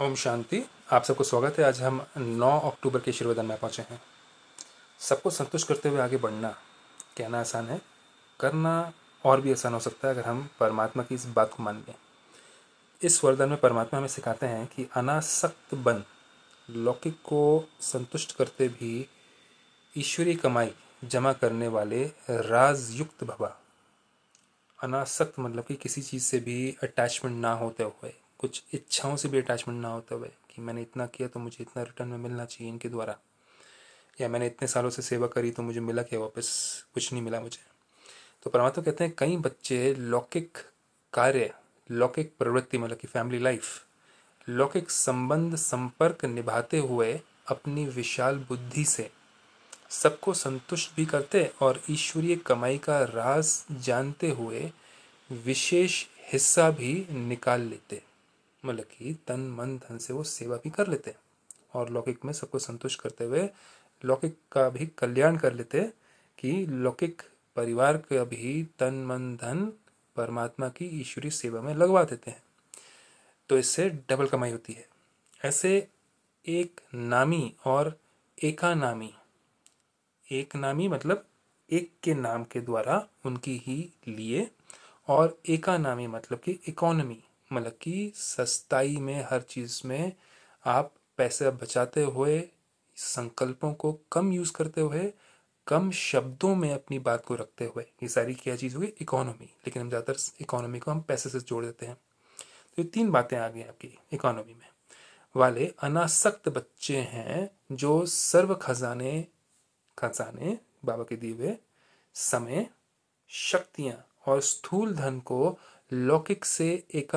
ओम शांति आप सबको स्वागत है आज हम 9 अक्टूबर के शिरोदन में पहुँचे हैं सबको संतुष्ट करते हुए आगे बढ़ना कहना आसान है करना और भी आसान हो सकता है अगर हम परमात्मा की इस बात को मान लें इस वरदान में परमात्मा हमें सिखाते हैं कि अनासक्त बन लौकिक को संतुष्ट करते भी ईश्वरीय कमाई जमा करने वाले राजयुक्त भवा अनासक्त मतलब कि किसी चीज़ से भी अटैचमेंट ना होते हुए कुछ इच्छाओं से भी अटैचमेंट ना होता हुए कि मैंने इतना किया तो मुझे इतना रिटर्न में मिलना चाहिए इनके द्वारा या मैंने इतने सालों से सेवा करी तो मुझे मिला क्या वापस कुछ नहीं मिला मुझे तो परमात्मा कहते हैं कई बच्चे लौकिक कार्य लौकिक प्रवृत्ति मतलब कि फैमिली लाइफ लौकिक संबंध संपर्क निभाते हुए अपनी विशाल बुद्धि से सबको संतुष्ट भी करते और ईश्वरीय कमाई का राज जानते हुए विशेष हिस्सा भी निकाल लेते मतलब कि तन मन धन से वो सेवा भी कर लेते हैं और लौकिक में सबको संतुष्ट करते हुए लौकिक का भी कल्याण कर लेते कि लौकिक परिवार का भी तन मन धन परमात्मा की ईश्वरी सेवा में लगवा देते हैं तो इससे डबल कमाई होती है ऐसे एक नामी और एका नामी एक नामी मतलब एक के नाम के द्वारा उनकी ही लिए और एका नामी मतलब कि इकोनॉमी मतलब कि सस्ताई में हर चीज़ में आप पैसे बचाते हुए संकल्पों को कम यूज़ करते हुए कम शब्दों में अपनी बात को रखते हुए ये सारी क्या चीज़ होगी इकोनॉमी लेकिन हम ज़्यादातर इकोनॉमी को हम पैसे से जोड़ देते हैं तो ये तीन बातें आ गई आपकी इकोनॉमी में वाले अनासक्त बच्चे हैं जो सर्व खजाने खजाने बाबा के दिए हुए समय शक्तियाँ और स्थूल धन को लौकिक से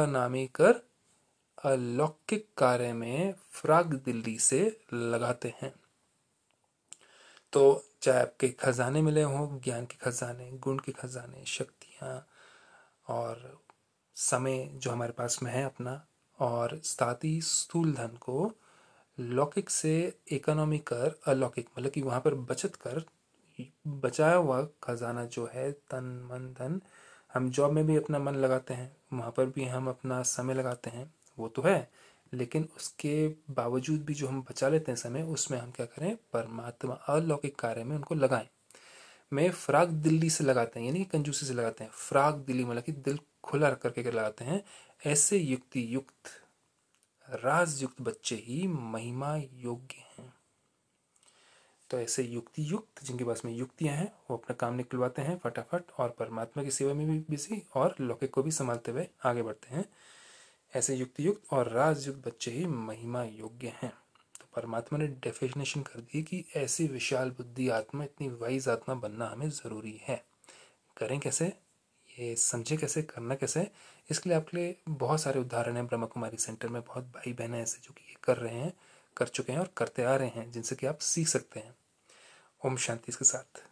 नामी कर अलौकिक कार्य में फ्राग दिल्ली से लगाते हैं तो चाहे आपके खजाने मिले हों ज्ञान के खजाने गुण के खजाने शक्तियाँ और समय जो हमारे पास में है अपना और साथ ही स्थूल धन को लौकिक से इकोनॉमी कर अलौकिक मतलब कि वहाँ पर बचत कर बचाया हुआ खजाना जो है तन मन धन हम जॉब में भी अपना मन लगाते हैं वहाँ पर भी हम अपना समय लगाते हैं वो तो है लेकिन उसके बावजूद भी जो हम बचा लेते हैं समय उसमें हम क्या करें परमात्मा अलौकिक कार्य में उनको लगाएं मैं फ्राक दिल्ली से लगाते हैं यानी कि कंजूसी से लगाते हैं फ्राक दिल्ली मतलब कि दिल खुला रख करके लगाते हैं ऐसे युक्ति युक्त राजयुक्त बच्चे ही महिमा योग्य हैं तो ऐसे युक्ति युक्त जिनके पास में युक्तियाँ हैं वो अपना काम निकलवाते हैं फटाफट और परमात्मा की सेवा में भी बिजी और लौकिक को भी संभालते हुए आगे बढ़ते हैं ऐसे युक्ति युक्त और राजयुक्त बच्चे ही महिमा योग्य हैं तो परमात्मा ने डेफिनेशन कर दी कि ऐसी विशाल बुद्धि आत्मा इतनी वाइज आत्मा बनना हमें ज़रूरी है करें कैसे ये समझे कैसे करना कैसे इसके लिए आपके लिए बहुत सारे उदाहरण हैं ब्रह्मा कुमारी सेंटर में बहुत भाई बहन हैं ऐसे जो कि ये कर रहे हैं कर चुके हैं और करते आ रहे हैं जिनसे कि आप सीख सकते हैं ओम शांति इसके साथ